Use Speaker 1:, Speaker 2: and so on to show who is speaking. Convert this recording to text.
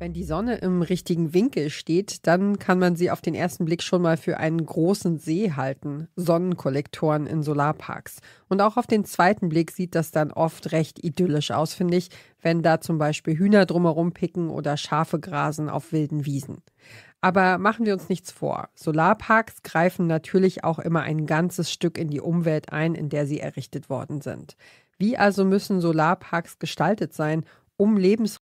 Speaker 1: Wenn die Sonne im richtigen Winkel steht, dann kann man sie auf den ersten Blick schon mal für einen großen See halten, Sonnenkollektoren in Solarparks. Und auch auf den zweiten Blick sieht das dann oft recht idyllisch aus, finde ich, wenn da zum Beispiel Hühner drumherum picken oder Schafe grasen auf wilden Wiesen. Aber machen wir uns nichts vor. Solarparks greifen natürlich auch immer ein ganzes Stück in die Umwelt ein, in der sie errichtet worden sind. Wie also müssen Solarparks gestaltet sein, um Lebens